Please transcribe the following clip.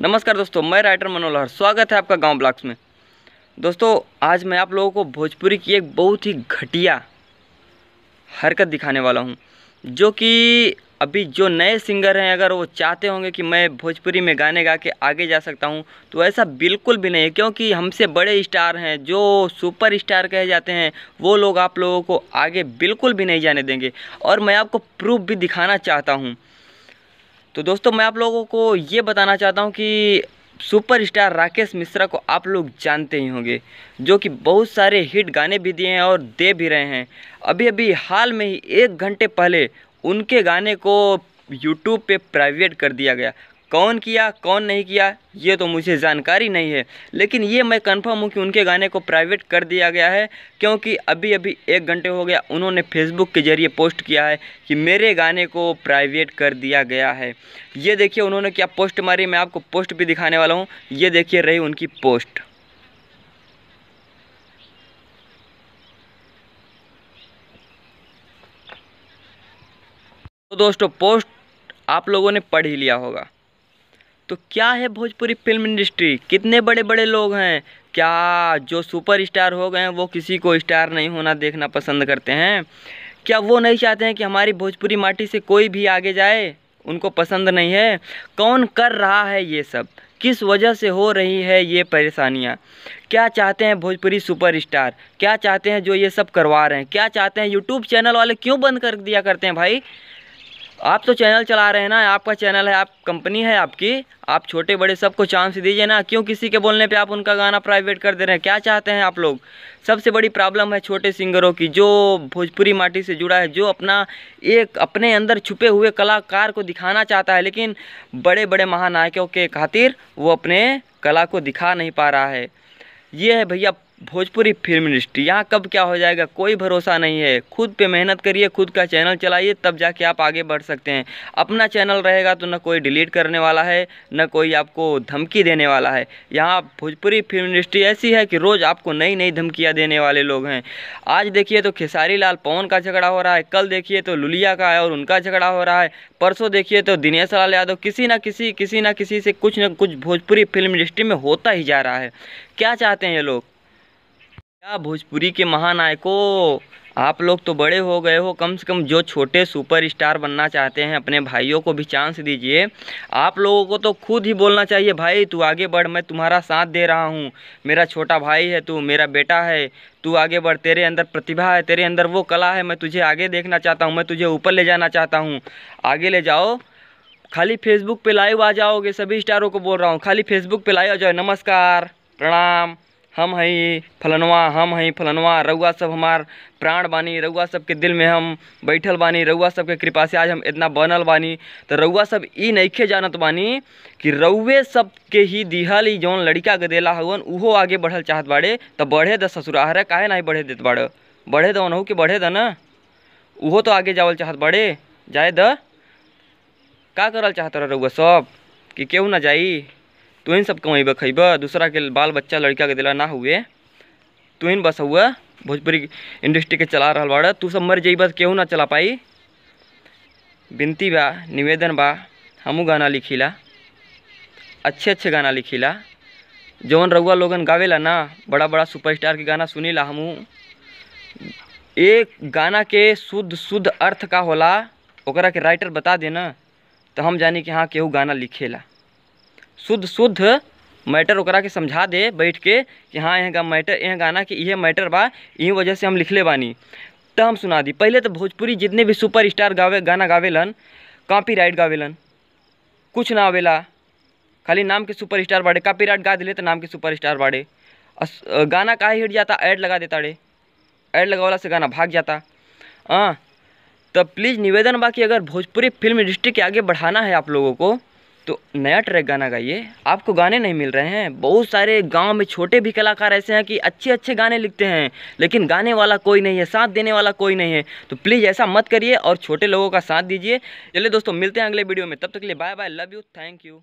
नमस्कार दोस्तों मैं राइटर मनोहर स्वागत है आपका गांव ब्लॉक्स में दोस्तों आज मैं आप लोगों को भोजपुरी की एक बहुत ही घटिया हरकत दिखाने वाला हूं जो कि अभी जो नए सिंगर हैं अगर वो चाहते होंगे कि मैं भोजपुरी में गाने गा के आगे जा सकता हूं तो ऐसा बिल्कुल भी नहीं है क्योंकि हमसे बड़े स्टार हैं जो सुपर स्टार कहे जाते हैं वो लोग आप लोगों को आगे बिल्कुल भी नहीं जाने देंगे और मैं आपको प्रूफ भी दिखाना चाहता हूँ तो दोस्तों मैं आप लोगों को ये बताना चाहता हूँ कि सुपरस्टार राकेश मिश्रा को आप लोग जानते ही होंगे जो कि बहुत सारे हिट गाने भी दिए हैं और दे भी रहे हैं अभी अभी हाल में ही एक घंटे पहले उनके गाने को यूट्यूब पे प्राइवेट कर दिया गया कौन किया कौन नहीं किया ये तो मुझे जानकारी नहीं है लेकिन ये मैं कंफर्म हूँ कि उनके गाने को प्राइवेट कर दिया गया है क्योंकि अभी अभी एक घंटे हो गया उन्होंने फेसबुक के ज़रिए पोस्ट किया है कि मेरे गाने को प्राइवेट कर दिया गया है ये देखिए उन्होंने क्या पोस्ट मारी मैं आपको पोस्ट भी दिखाने वाला हूँ ये देखिए रही उनकी पोस्ट तो दोस्तों पोस्ट आप लोगों ने पढ़ ही लिया होगा तो क्या है भोजपुरी फिल्म इंडस्ट्री कितने बड़े बड़े लोग हैं क्या जो सुपर स्टार हो गए हैं वो किसी को स्टार नहीं होना देखना पसंद करते हैं क्या वो नहीं चाहते हैं कि हमारी भोजपुरी माटी से कोई भी आगे जाए उनको पसंद नहीं है कौन कर रहा है ये सब किस वजह से हो रही है ये परेशानियाँ क्या चाहते हैं भोजपुरी सुपरस्टार क्या चाहते हैं जो ये सब करवा रहे हैं क्या चाहते हैं यूट्यूब चैनल वाले क्यों बंद कर दिया करते हैं भाई आप तो चैनल चला रहे हैं ना आपका चैनल है आप कंपनी है आपकी आप छोटे बड़े सबको चांस दीजिए ना क्यों किसी के बोलने पे आप उनका गाना प्राइवेट कर दे रहे हैं क्या चाहते हैं आप लोग सबसे बड़ी प्रॉब्लम है छोटे सिंगरों की जो भोजपुरी माटी से जुड़ा है जो अपना एक अपने अंदर छुपे हुए कलाकार को दिखाना चाहता है लेकिन बड़े बड़े महानायकों के खातिर वो अपने कला को दिखा नहीं पा रहा है ये है भैया भोजपुरी फिल्म इंडस्ट्री यहाँ कब क्या हो जाएगा कोई भरोसा नहीं है खुद पे मेहनत करिए खुद का चैनल चलाइए तब जाके आप आगे बढ़ सकते हैं अपना चैनल रहेगा तो ना कोई डिलीट करने वाला है ना कोई आपको धमकी देने वाला है यहाँ भोजपुरी फिल्म इंडस्ट्री ऐसी है कि रोज़ आपको नई नई धमकियाँ देने वाले लोग हैं आज देखिए तो खेसारी लाल पवन का झगड़ा हो रहा है कल देखिए तो लुलिया का है और उनका झगड़ा हो रहा है परसों देखिए तो दिनेश लाल यादव किसी ना किसी किसी ना किसी से कुछ ना कुछ भोजपुरी फिल्म इंडस्ट्री में होता ही जा रहा है क्या चाहते हैं ये लोग क्या भोजपुरी के महानायकों आप लोग तो बड़े हो गए हो कम से कम जो छोटे सुपरस्टार बनना चाहते हैं अपने भाइयों को भी चांस दीजिए आप लोगों को तो खुद ही बोलना चाहिए भाई तू आगे बढ़ मैं तुम्हारा साथ दे रहा हूँ मेरा छोटा भाई है तू मेरा बेटा है तू आगे बढ़ तेरे अंदर प्रतिभा है तेरे अंदर वो कला है मैं तुझे आगे देखना चाहता हूँ मैं तुझे ऊपर ले जाना चाहता हूँ आगे ले जाओ खाली फेसबुक पर लाइव आ जाओगे सभी स्टारों को बोल रहा हूँ खाली फेसबुक पर लाइव आ जाओ नमस्कार प्रणाम हम हई फलनवा हम हई फलनवा रउआ सब हमार प्राण बानी रउआ सबके दिल में हम बैठल बानी रउआ सबके कृपा से आज हम इतना बनल बानी तो रउआ सब ई नइखे जानत बानी कि रउए सब के ही दिहल ही जौन लड़का के देला हवन उहो आगे बढ़ल चाहत बाड़े तो बढ़े द ससुराल काहे नहीं बढ़े देत बाड़ बढ़े द ओनहू के बढ़े द न उहो तो आगे जावल चाहत बाड़े जाए द का करल चाहत रउआ सब कि केहू ना जाई तुहन सब कमेबा खेब दूसरा के बाल बच्चा लड़का के दिला ना हुए तुहन बस हुआ भोजपुरी इंडस्ट्री के चला रहा बड़ा तू सब मर जेबा केहू ना चला पाई विनती बा निवेदन बा हमू गाना लिखीला अच्छे अच्छे गाना लिखीला जौन रउआ लोगन गावेला ना बड़ा बड़ा सुपरस्टार के गाना सुनी ला हमू एक गाना के शुद्ध शुद्ध अर्थ का होला ओकरा के राइटर बता देना तो हम जानी कि हाँ केहू गाना लिखेला शुद्ध शुद्ध मैटर ओकरा के समझा दे बैठ के कि हाँ यह मैटर यह गाना कि यह मैटर बा यही वजह से हम लिखले बानी तो हम सुना दी पहले तो भोजपुरी जितने भी सुपर स्टार गावे गाना गावेलन कॉपी राइट गावेलन कुछ ना आवेला खाली नाम के सुपर स्टार बाड़े कॉपी राइट गा दिले तो नाम के सुपर स्टार बाड़े गाना का हिट जाता ऐड लगा देता रे ऐड लगावला से गाना भाग जाता हाँ तो प्लीज़ निवेदन बाकी अगर भोजपुरी फिल्म इंडस्ट्री के आगे बढ़ाना है आप लोगों को तो नया ट्रैक गाना गाइए आपको गाने नहीं मिल रहे हैं बहुत सारे गांव में छोटे भी कलाकार ऐसे हैं कि अच्छे अच्छे गाने लिखते हैं लेकिन गाने वाला कोई नहीं है साथ देने वाला कोई नहीं है तो प्लीज़ ऐसा मत करिए और छोटे लोगों का साथ दीजिए चलिए दोस्तों मिलते हैं अगले वीडियो में तब तक के लिए bye bye love you thank you